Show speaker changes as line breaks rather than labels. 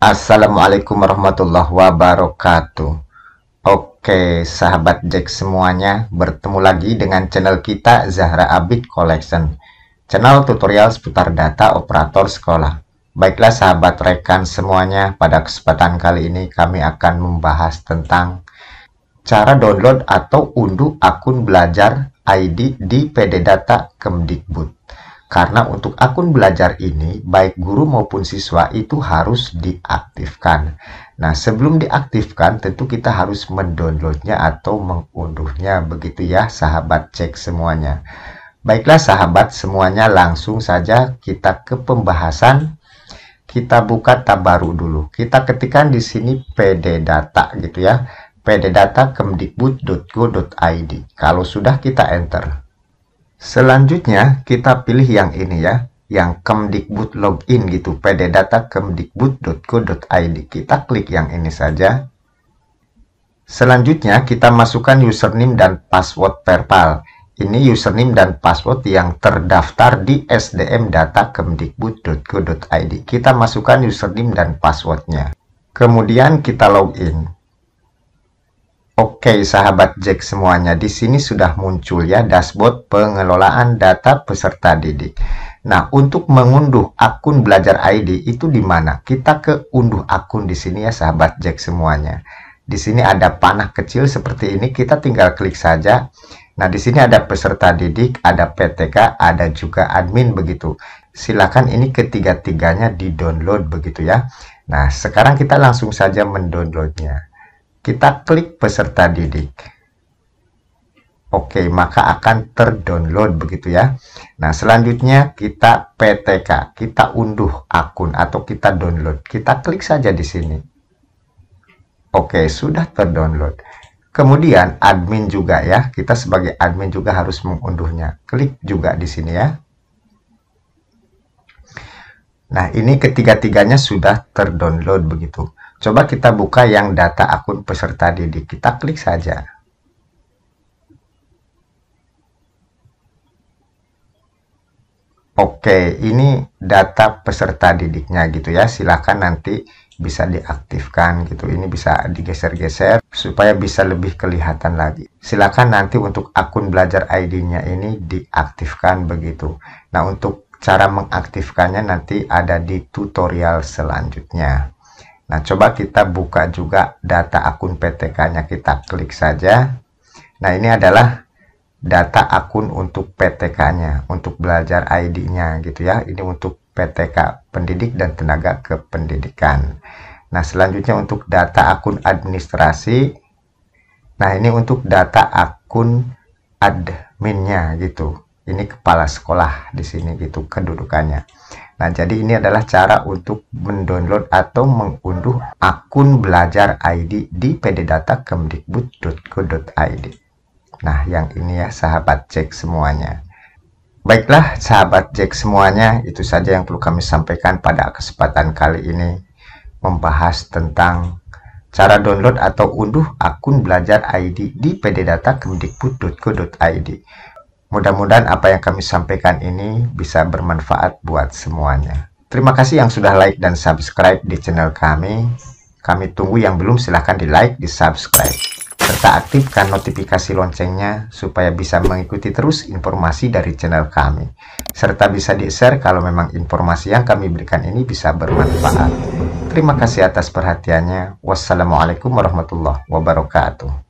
Assalamualaikum warahmatullahi wabarakatuh Oke sahabat Jack semuanya Bertemu lagi dengan channel kita Zahra Abid Collection Channel tutorial seputar data operator sekolah Baiklah sahabat rekan semuanya Pada kesempatan kali ini kami akan membahas tentang Cara download atau unduh akun belajar ID di PD Data Kemdikbud karena untuk akun belajar ini, baik guru maupun siswa itu harus diaktifkan. Nah, sebelum diaktifkan, tentu kita harus mendownloadnya atau mengunduhnya. Begitu ya, sahabat cek semuanya. Baiklah, sahabat semuanya, langsung saja kita ke pembahasan. Kita buka tab baru dulu. Kita ketikkan di sini PD data gitu ya. PD Data kemdikbud.go.id. Kalau sudah kita enter. Selanjutnya kita pilih yang ini ya, yang Kemdikbud login gitu, pddata kemdikbud.go.id. Kita klik yang ini saja. Selanjutnya kita masukkan username dan password Perpal. Ini username dan password yang terdaftar di SDM data kemdikbud.co.id Kita masukkan username dan passwordnya. Kemudian kita login. Oke sahabat Jack semuanya, di sini sudah muncul ya dashboard pengelolaan data peserta didik. Nah, untuk mengunduh akun belajar ID itu di mana? Kita ke unduh akun di sini ya sahabat Jack semuanya. Di sini ada panah kecil seperti ini, kita tinggal klik saja. Nah, di sini ada peserta didik, ada PTK, ada juga admin begitu. Silakan ini ketiga-tiganya di-download begitu ya. Nah, sekarang kita langsung saja mendownloadnya. Kita klik peserta didik. Oke, maka akan terdownload begitu ya. Nah, selanjutnya kita PTK, kita unduh akun atau kita download. Kita klik saja di sini. Oke, sudah terdownload. Kemudian admin juga ya, kita sebagai admin juga harus mengunduhnya. Klik juga di sini ya. Nah, ini ketiga-tiganya sudah terdownload begitu. Coba kita buka yang data akun peserta didik. Kita klik saja. Oke, ini data peserta didiknya gitu ya. Silahkan nanti bisa diaktifkan gitu. Ini bisa digeser-geser supaya bisa lebih kelihatan lagi. Silahkan nanti untuk akun belajar ID-nya ini diaktifkan begitu. Nah, untuk cara mengaktifkannya nanti ada di tutorial selanjutnya. Nah, coba kita buka juga data akun PTK-nya, kita klik saja. Nah, ini adalah data akun untuk PTK-nya, untuk belajar ID-nya gitu ya. Ini untuk PTK pendidik dan tenaga kependidikan. Nah, selanjutnya untuk data akun administrasi. Nah, ini untuk data akun adminnya gitu ini kepala sekolah di sini gitu kedudukannya. Nah, jadi ini adalah cara untuk mendownload atau mengunduh akun belajar ID di pddata kemdikbud.go.id. Nah, yang ini ya sahabat cek semuanya. Baiklah sahabat Jack semuanya, itu saja yang perlu kami sampaikan pada kesempatan kali ini membahas tentang cara download atau unduh akun belajar ID di pddata kemdikbud.go.id. Mudah-mudahan apa yang kami sampaikan ini bisa bermanfaat buat semuanya. Terima kasih yang sudah like dan subscribe di channel kami. Kami tunggu yang belum silahkan di like, di subscribe, serta aktifkan notifikasi loncengnya supaya bisa mengikuti terus informasi dari channel kami. Serta bisa di-share kalau memang informasi yang kami berikan ini bisa bermanfaat. Terima kasih atas perhatiannya. Wassalamualaikum warahmatullahi wabarakatuh.